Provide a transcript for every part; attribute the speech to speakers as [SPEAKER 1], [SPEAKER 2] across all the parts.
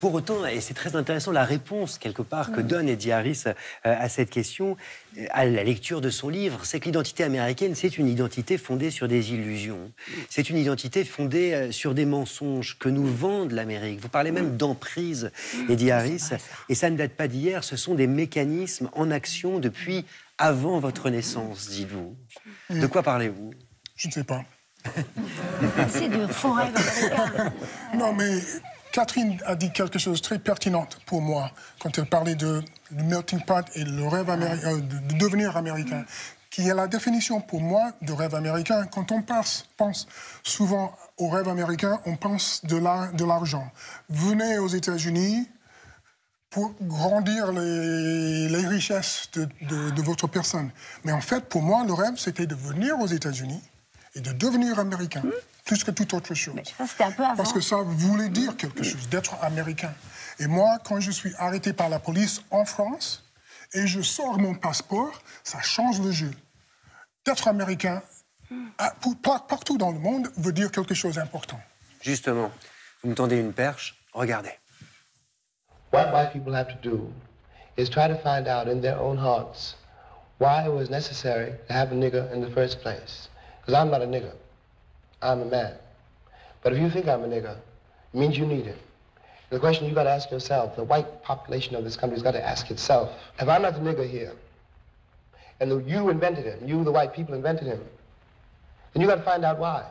[SPEAKER 1] Pour autant, et c'est très intéressant la réponse quelque part que mm. donne Eddie Harris euh, à cette question euh, à la lecture de son livre, c'est que l'identité américaine, c'est une identité fondée sur des illusions. C'est une identité fondée euh, sur des mensonges que nous vendent l'Amérique. Vous parlez même mm. d'emprise, mm. Eddie Harris, et ça ne date pas d'hier, ce sont des mécanismes en action depuis avant votre naissance, dites-vous. De quoi parlez-vous
[SPEAKER 2] Je ne sais pas. c'est du faux rêve américain. Non mais Catherine a dit quelque chose de très pertinent pour moi quand elle parlait de, melting pot et le rêve euh, de devenir américain, qui est la définition pour moi de rêve américain. Quand on pense, souvent au rêve américain, on pense de l'argent. Venez aux États-Unis, pour grandir les, richesses de, votre personne. Mais en fait, pour moi, le rêve, c'était de venir aux États-Unis, et de devenir américain, plus que toute autre chose. Mais un peu avant. Parce que ça voulait dire quelque mm. chose, d'être américain. Et moi, quand je suis arrêté par la police en France et je sors mon passeport, ça change le jeu. D'être américain, mm. partout dans le monde, veut dire quelque chose d'important.
[SPEAKER 1] Justement, vous me tendez une perche, regardez.
[SPEAKER 2] What white people have to do is try to find out in their own hearts why it was necessary to have a nigger in the first place. Because I'm not a nigger, I'm a man. But if you think I'm a nigger, it means you need it. The question you got to ask yourself, the white population of this country's got to ask itself, if I'm not the nigger here, and you invented him, you, the white people, invented him, then you got to find out why.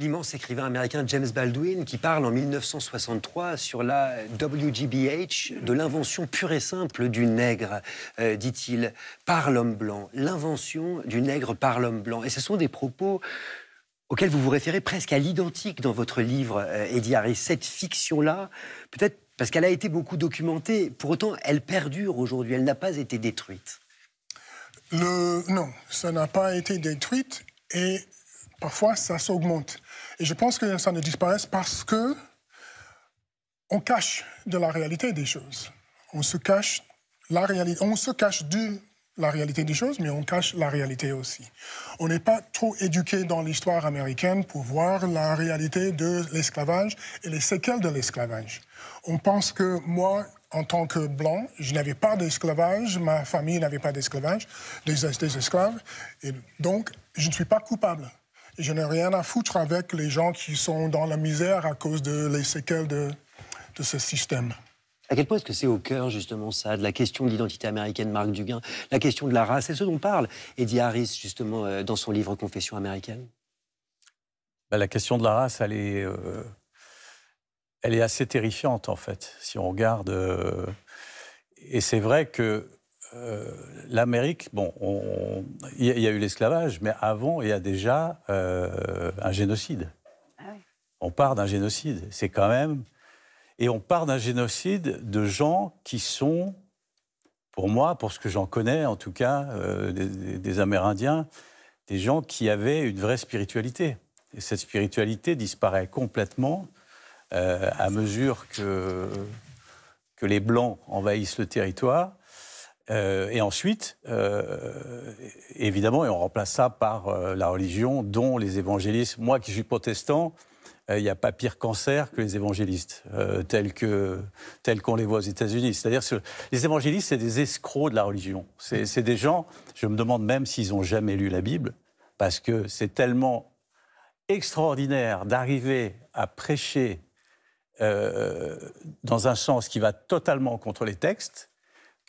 [SPEAKER 1] l'immense écrivain américain James Baldwin qui parle en 1963 sur la WGBH de l'invention pure et simple du nègre, euh, dit-il, par l'homme blanc. L'invention du nègre par l'homme blanc. Et ce sont des propos auxquels vous vous référez presque à l'identique dans votre livre, et euh, Eddie Cette fiction-là, peut-être parce qu'elle a été beaucoup documentée, pour autant, elle perdure aujourd'hui, elle n'a
[SPEAKER 2] pas été détruite. Non, ça n'a pas été détruite et parfois ça s'augmente. Et je pense que ça ne pas parce que on cache de la réalité des choses. On se cache la réalité, on se cache de la réalité des choses, mais on cache la réalité aussi. On n'est pas trop éduqué dans l'histoire américaine pour voir la réalité de l'esclavage et les séquelles de l'esclavage. On pense que moi, en tant que blanc, je n'avais pas d'esclavage, ma famille n'avait pas d'esclavage, des, des esclaves, et donc je ne suis pas coupable je n'ai rien à foutre avec les gens qui sont dans la misère à cause des les séquelles de, de ce système.
[SPEAKER 1] À quel point est-ce que c'est au cœur, justement, ça, de la question de l'identité américaine, Marc Duguin, la question de la race C'est ce dont parle Eddie Harris, justement, euh, dans son livre Confession
[SPEAKER 3] américaine bah, La question de la race, elle est, euh, elle est assez terrifiante, en fait, si on regarde. Euh, et c'est vrai que euh, l'Amérique, bon, il y, a eu l'esclavage, mais avant, il y a déjà euh, un génocide. Ah on part d'un génocide. C'est quand même. Et on part d'un génocide de gens qui sont, pour moi, pour ce que j'en connais en tout cas, euh, des, des, Amérindiens, des gens qui avaient une vraie spiritualité. Et cette spiritualité disparaît complètement à mesure que, que les Blancs envahissent le territoire euh, et ensuite, euh, évidemment, et on remplace ça par euh, la religion, dont les évangélistes. Moi qui suis protestant, il n'y a pas pire cancer que les évangélistes, tels qu'on les voit aux États-Unis. C'est-à-dire que les évangélistes, c'est des escrocs de la religion. C'est des gens, je me demande même s'ils ont jamais lu la Bible, parce que c'est tellement extraordinaire d'arriver à prêcher dans un sens qui va totalement contre les textes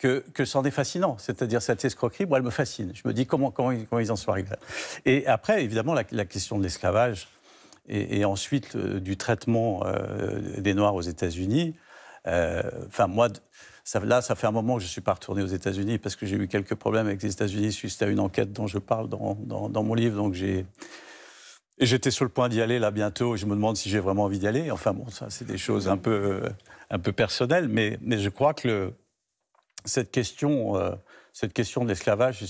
[SPEAKER 3] que, c'en est fascinant. C'est-à-dire cette escroquerie, moi, elle me fascine. Je me dis comment, ils en sont arrivés. Et après, évidemment, la, question de l'esclavage et, ensuite euh, du traitement euh, des Noirs aux États-Unis. Euh, enfin, moi, ça, là, ça fait un moment que je ne suis pas retourné aux États-Unis parce que j'ai eu quelques problèmes avec les États-Unis suite à une enquête dont je parle dans, mon livre. Donc j'ai. j'étais sur le point d'y aller là bientôt. Je me demande si j'ai vraiment envie d'y aller. Enfin bon, ça c'est des choses un peu, un peu personnelles, mais, mais je crois que le, cette question, euh, cette question de l'esclavage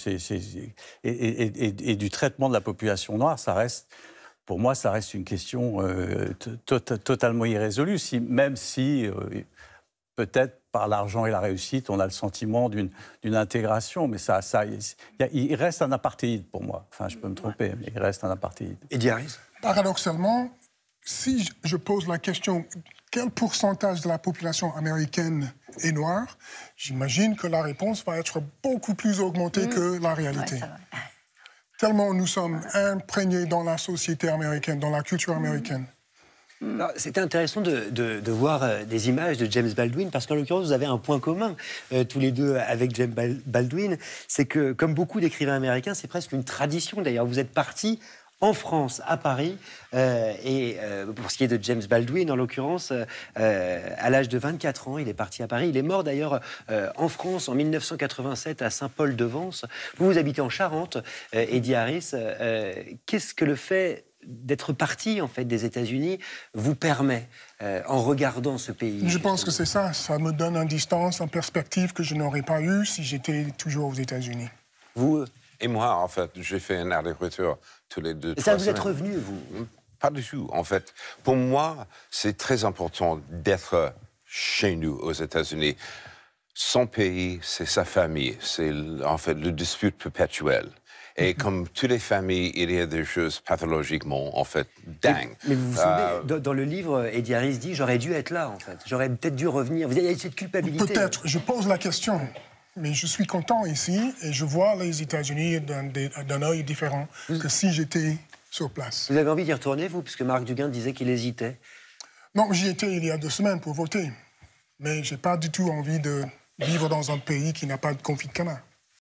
[SPEAKER 3] et, du traitement de la population noire, ça reste, pour moi, ça reste une question euh, totalement irrésolue, si, même si euh, peut-être par l'argent et la réussite, on a le sentiment d'une intégration, mais ça, ça, il, reste un apartheid pour moi. Enfin, je peux me tromper, mais il reste un apartheid. Et
[SPEAKER 2] Paradoxalement, si je pose la question quel pourcentage de la population américaine est noire, j'imagine que la réponse va être beaucoup plus augmentée mm. que la réalité. Tellement nous sommes imprégnés dans la société américaine, dans la culture mm. américaine.
[SPEAKER 1] Mm. C'était intéressant de, voir euh, des images de James Baldwin, parce qu'en l'occurrence, vous avez un point commun, euh, tous les deux, avec James Baldwin, c'est que, comme beaucoup d'écrivains américains, c'est presque une tradition. D'ailleurs, vous êtes parti en France, à Paris, euh, et euh, pour ce qui est de James Baldwin, en l'occurrence, euh, à l'âge de 24 ans, il est parti à Paris. Il est mort d'ailleurs en France en 1987 à Saint-Paul-de-Vence. Vous, vous habitez en Charente, Eddie Harris. Qu'est-ce que le fait d'être parti en fait des États-Unis vous permet en regardant ce pays Je pense que
[SPEAKER 2] c'est ça. Ça me donne une distance, une perspective que je n'aurais pas eu si j'étais toujours aux États-Unis.
[SPEAKER 1] Vous et moi, en fait, j'ai fait un aller-retour tous les deux. Et ça, vous êtes revenu, vous Pas du tout, en fait. Pour moi, c'est très important d'être chez nous, aux États-Unis. Son pays, c'est sa famille. C'est, en fait, le dispute perpétuel. Et mhm. comme toutes les familles, il y a des choses pathologiquement, en fait, dingues. Mais, vous vous euh, dans le livre, Eddie Harris dit J'aurais dû être là, en fait. J'aurais peut-être dû revenir. Vous avez cette culpabilité. Peut-être.
[SPEAKER 2] Je pose la question. Mais je suis content ici et je vois les États-Unis d'un œil différent que si j'étais sur place.
[SPEAKER 1] Vous avez envie d'y retourner, vous Puisque Marc Duguin disait qu'il hésitait.
[SPEAKER 2] Non, j'y étais il y a deux semaines pour voter. Mais je n'ai pas du tout envie de vivre dans un pays qui n'a pas de conflit de canard.